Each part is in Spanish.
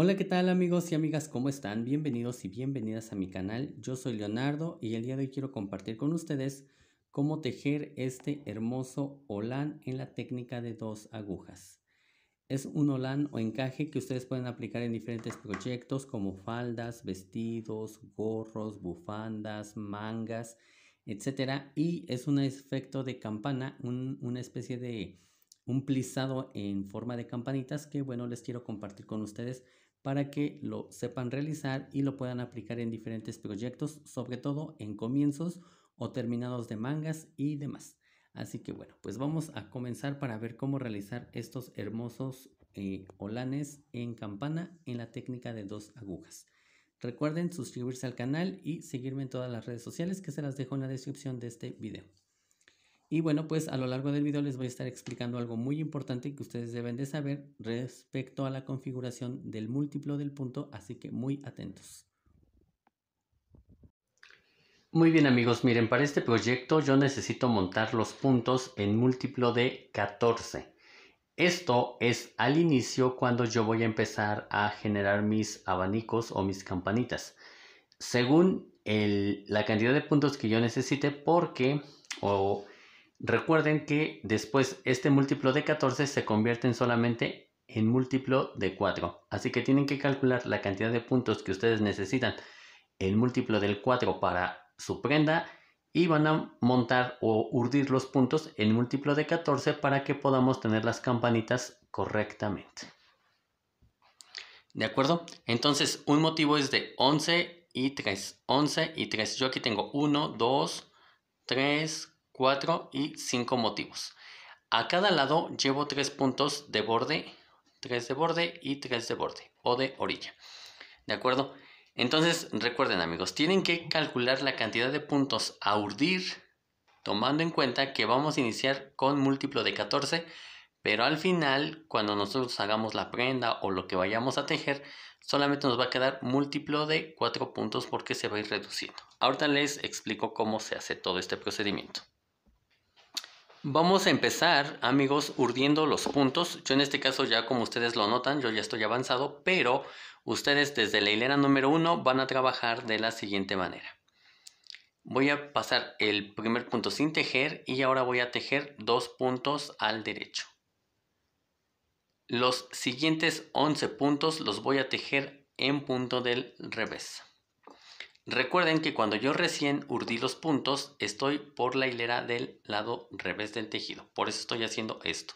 Hola, ¿qué tal amigos y amigas? ¿Cómo están? Bienvenidos y bienvenidas a mi canal. Yo soy Leonardo y el día de hoy quiero compartir con ustedes cómo tejer este hermoso olán en la técnica de dos agujas. Es un olán o encaje que ustedes pueden aplicar en diferentes proyectos como faldas, vestidos, gorros, bufandas, mangas, etc. Y es un efecto de campana, una especie de un plisado en forma de campanitas que bueno les quiero compartir con ustedes para que lo sepan realizar y lo puedan aplicar en diferentes proyectos, sobre todo en comienzos o terminados de mangas y demás. Así que bueno, pues vamos a comenzar para ver cómo realizar estos hermosos eh, olanes en campana en la técnica de dos agujas. Recuerden suscribirse al canal y seguirme en todas las redes sociales que se las dejo en la descripción de este video. Y bueno, pues a lo largo del video les voy a estar explicando algo muy importante que ustedes deben de saber respecto a la configuración del múltiplo del punto, así que muy atentos. Muy bien amigos, miren, para este proyecto yo necesito montar los puntos en múltiplo de 14. Esto es al inicio cuando yo voy a empezar a generar mis abanicos o mis campanitas. Según la cantidad de puntos que yo necesite, porque o Recuerden que después este múltiplo de 14 se convierte solamente en múltiplo de 4. Así que tienen que calcular la cantidad de puntos que ustedes necesitan el múltiplo del 4 para su prenda y van a montar o urdir los puntos en múltiplo de 14 para que podamos tener las campanitas correctamente. ¿De acuerdo? Entonces un motivo es de 11 y 3. 11 y 3. Yo aquí tengo 1, 2, 3, 4 y 5 motivos. A cada lado llevo 3 puntos de borde, 3 de borde y 3 de borde o de orilla. ¿De acuerdo? Entonces, recuerden amigos, tienen que calcular la cantidad de puntos a urdir tomando en cuenta que vamos a iniciar con múltiplo de 14, pero al final, cuando nosotros hagamos la prenda o lo que vayamos a tejer, solamente nos va a quedar múltiplo de 4 puntos porque se va a ir reduciendo. Ahorita les explico cómo se hace todo este procedimiento. Vamos a empezar, amigos, urdiendo los puntos. Yo en este caso ya como ustedes lo notan, yo ya estoy avanzado, pero ustedes desde la hilera número uno van a trabajar de la siguiente manera. Voy a pasar el primer punto sin tejer y ahora voy a tejer dos puntos al derecho. Los siguientes 11 puntos los voy a tejer en punto del revés. Recuerden que cuando yo recién urdí los puntos, estoy por la hilera del lado revés del tejido. Por eso estoy haciendo esto.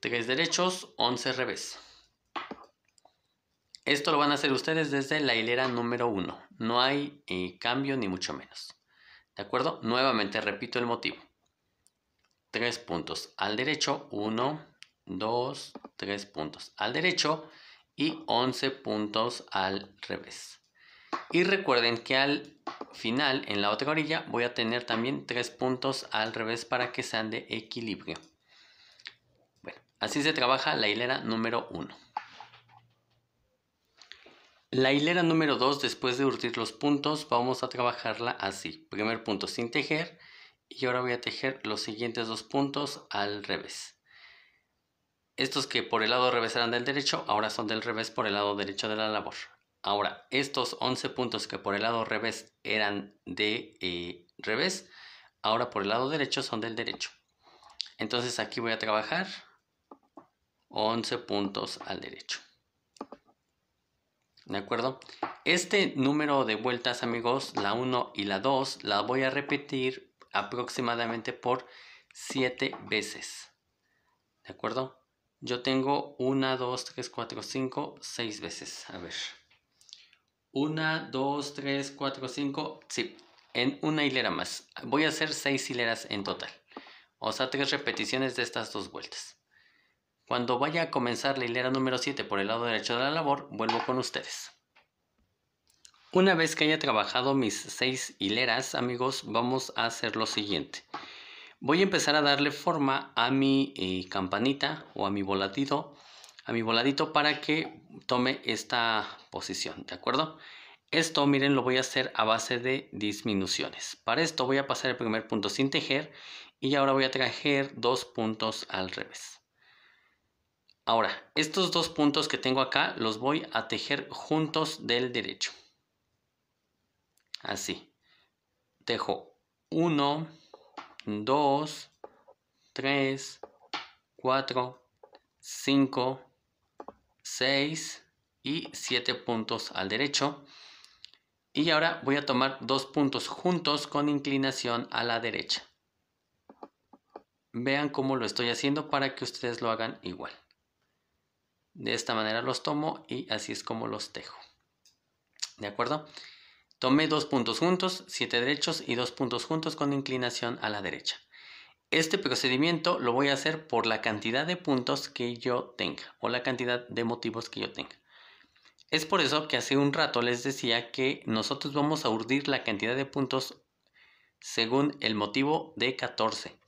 Tres derechos, 11 revés. Esto lo van a hacer ustedes desde la hilera número 1. No hay eh, cambio ni mucho menos. ¿De acuerdo? Nuevamente repito el motivo. Tres puntos al derecho, 1, dos, tres puntos al derecho y 11 puntos al revés. Y recuerden que al final, en la otra orilla, voy a tener también tres puntos al revés para que sean de equilibrio. Bueno, así se trabaja la hilera número 1. La hilera número 2, después de urtir los puntos, vamos a trabajarla así. Primer punto sin tejer y ahora voy a tejer los siguientes dos puntos al revés. Estos que por el lado revés eran del derecho, ahora son del revés por el lado derecho de la labor. Ahora, estos 11 puntos que por el lado revés eran de eh, revés, ahora por el lado derecho son del derecho. Entonces aquí voy a trabajar 11 puntos al derecho. ¿De acuerdo? Este número de vueltas, amigos, la 1 y la 2, la voy a repetir aproximadamente por 7 veces. ¿De acuerdo? Yo tengo 1, 2, 3, 4, 5, 6 veces. A ver. Una, dos, tres, cuatro, cinco. Sí, en una hilera más. Voy a hacer seis hileras en total. O sea, tres repeticiones de estas dos vueltas. Cuando vaya a comenzar la hilera número 7 por el lado derecho de la labor, vuelvo con ustedes. Una vez que haya trabajado mis seis hileras, amigos, vamos a hacer lo siguiente. Voy a empezar a darle forma a mi eh, campanita o a mi voladito, a mi voladito para que tome esta posición, ¿de acuerdo? Esto, miren, lo voy a hacer a base de disminuciones. Para esto voy a pasar el primer punto sin tejer y ahora voy a traer dos puntos al revés. Ahora, estos dos puntos que tengo acá los voy a tejer juntos del derecho. Así. Tejo 1, 2, 3, 4, 5, 6, y siete puntos al derecho. Y ahora voy a tomar dos puntos juntos con inclinación a la derecha. Vean cómo lo estoy haciendo para que ustedes lo hagan igual. De esta manera los tomo y así es como los tejo. ¿De acuerdo? Tomé dos puntos juntos, siete derechos y dos puntos juntos con inclinación a la derecha. Este procedimiento lo voy a hacer por la cantidad de puntos que yo tenga o la cantidad de motivos que yo tenga. Es por eso que hace un rato les decía que nosotros vamos a urdir la cantidad de puntos según el motivo de 14.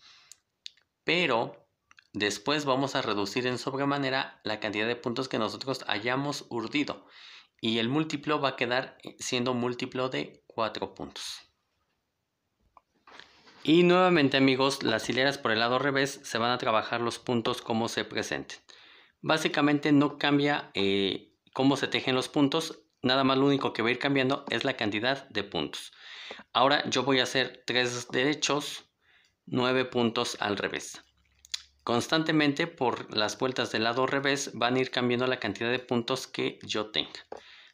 Pero después vamos a reducir en sobremanera la cantidad de puntos que nosotros hayamos urdido. Y el múltiplo va a quedar siendo múltiplo de 4 puntos. Y nuevamente amigos, las hileras por el lado revés se van a trabajar los puntos como se presenten. Básicamente no cambia eh, cómo se tejen los puntos, nada más lo único que va a ir cambiando es la cantidad de puntos. Ahora yo voy a hacer tres derechos, nueve puntos al revés. Constantemente por las vueltas del lado revés van a ir cambiando la cantidad de puntos que yo tenga.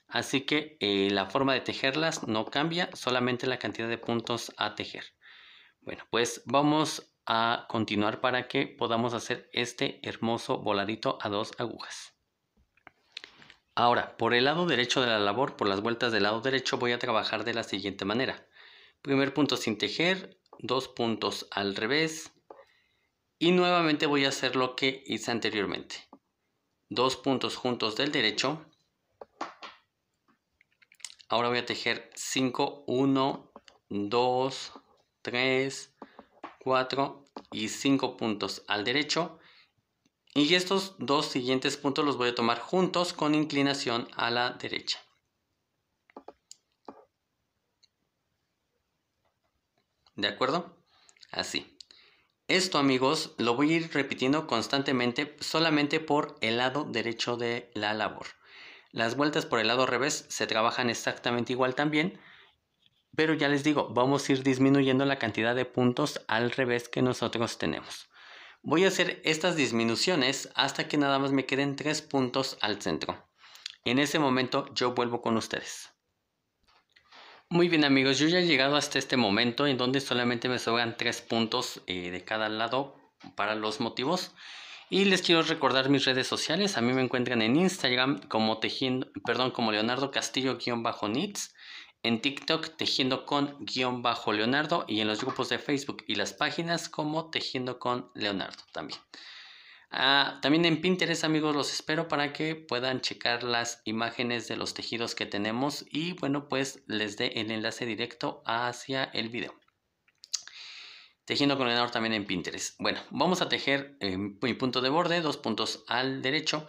Así que eh, la forma de tejerlas no cambia, solamente la cantidad de puntos a tejer. Bueno, pues vamos a continuar para que podamos hacer este hermoso voladito a dos agujas. Ahora, por el lado derecho de la labor, por las vueltas del lado derecho, voy a trabajar de la siguiente manera. Primer punto sin tejer, dos puntos al revés y nuevamente voy a hacer lo que hice anteriormente. Dos puntos juntos del derecho. Ahora voy a tejer 5, 1, 2, 3, 4 y 5 puntos al derecho y estos dos siguientes puntos los voy a tomar juntos con inclinación a la derecha. ¿De acuerdo? Así. Esto amigos lo voy a ir repitiendo constantemente solamente por el lado derecho de la labor. Las vueltas por el lado revés se trabajan exactamente igual también, pero ya les digo, vamos a ir disminuyendo la cantidad de puntos al revés que nosotros tenemos. Voy a hacer estas disminuciones hasta que nada más me queden tres puntos al centro. En ese momento yo vuelvo con ustedes. Muy bien amigos, yo ya he llegado hasta este momento en donde solamente me sobran tres puntos eh, de cada lado para los motivos. Y les quiero recordar mis redes sociales. A mí me encuentran en Instagram como tejiendo, perdón, como Leonardo Castillo-Nits en TikTok tejiendo con guión bajo Leonardo y en los grupos de Facebook y las páginas como tejiendo con Leonardo también. Ah, también en Pinterest amigos los espero para que puedan checar las imágenes de los tejidos que tenemos y bueno pues les dé el enlace directo hacia el video. Tejiendo con el ordenador también en Pinterest. Bueno, vamos a tejer eh, mi punto de borde, dos puntos al derecho.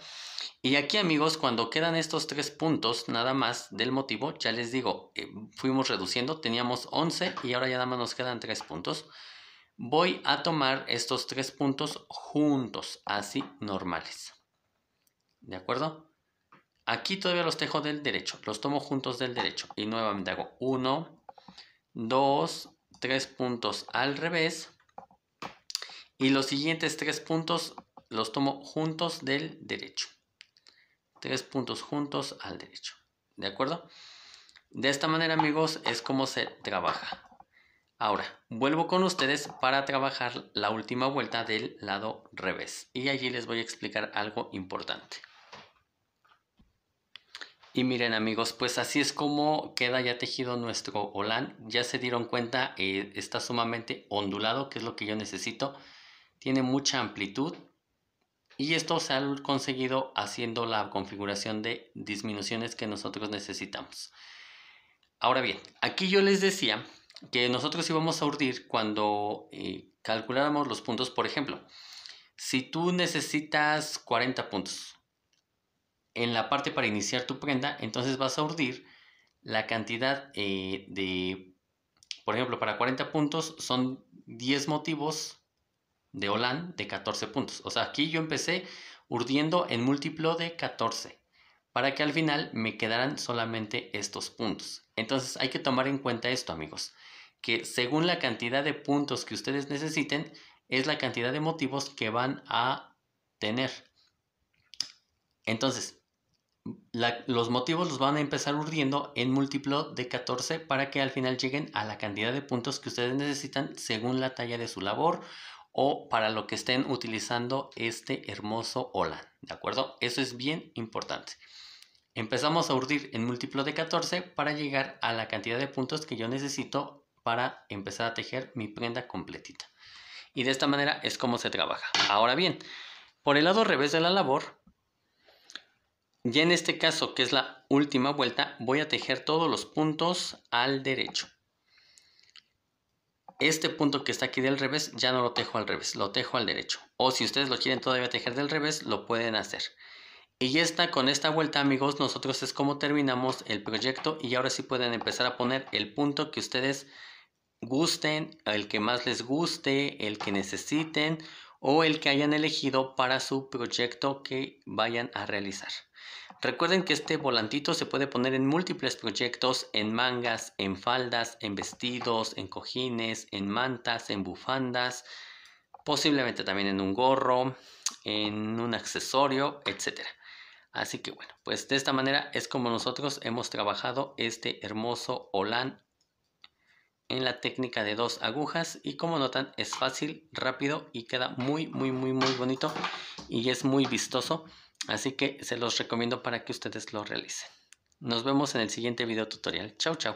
Y aquí amigos, cuando quedan estos tres puntos nada más del motivo, ya les digo, eh, fuimos reduciendo, teníamos 11 y ahora ya nada más nos quedan tres puntos. Voy a tomar estos tres puntos juntos, así normales. ¿De acuerdo? Aquí todavía los tejo del derecho, los tomo juntos del derecho. Y nuevamente hago uno, dos tres puntos al revés. Y los siguientes tres puntos los tomo juntos del derecho. Tres puntos juntos al derecho. ¿De acuerdo? De esta manera, amigos, es como se trabaja. Ahora, vuelvo con ustedes para trabajar la última vuelta del lado revés. Y allí les voy a explicar algo importante. Y miren amigos, pues así es como queda ya tejido nuestro holán. Ya se dieron cuenta, eh, está sumamente ondulado, que es lo que yo necesito. Tiene mucha amplitud. Y esto se ha conseguido haciendo la configuración de disminuciones que nosotros necesitamos. Ahora bien, aquí yo les decía que nosotros íbamos a urdir cuando eh, calculáramos los puntos. Por ejemplo, si tú necesitas 40 puntos, en la parte para iniciar tu prenda, entonces vas a urdir la cantidad eh, de, por ejemplo, para 40 puntos son 10 motivos de Olan de 14 puntos. O sea, aquí yo empecé urdiendo en múltiplo de 14 para que al final me quedaran solamente estos puntos. Entonces hay que tomar en cuenta esto, amigos, que según la cantidad de puntos que ustedes necesiten, es la cantidad de motivos que van a tener. Entonces, los motivos los van a empezar urdiendo en múltiplo de 14 para que al final lleguen a la cantidad de puntos que ustedes necesitan según la talla de su labor o para lo que estén utilizando este hermoso hola, ¿De acuerdo? Eso es bien importante. Empezamos a urdir en múltiplo de 14 para llegar a la cantidad de puntos que yo necesito para empezar a tejer mi prenda completita. Y de esta manera es como se trabaja. Ahora bien, por el lado revés de la labor, y en este caso, que es la última vuelta, voy a tejer todos los puntos al derecho. Este punto que está aquí del revés, ya no lo tejo al revés, lo tejo al derecho. O si ustedes lo quieren todavía tejer del revés, lo pueden hacer. Y ya está, con esta vuelta amigos, nosotros es como terminamos el proyecto y ahora sí pueden empezar a poner el punto que ustedes gusten, el que más les guste, el que necesiten o el que hayan elegido para su proyecto que vayan a realizar. Recuerden que este volantito se puede poner en múltiples proyectos, en mangas, en faldas, en vestidos, en cojines, en mantas, en bufandas, posiblemente también en un gorro, en un accesorio, etc. Así que bueno, pues de esta manera es como nosotros hemos trabajado este hermoso olán en la técnica de dos agujas y como notan es fácil, rápido y queda muy muy muy muy bonito y es muy vistoso Así que se los recomiendo para que ustedes lo realicen. Nos vemos en el siguiente video tutorial. Chau, chau.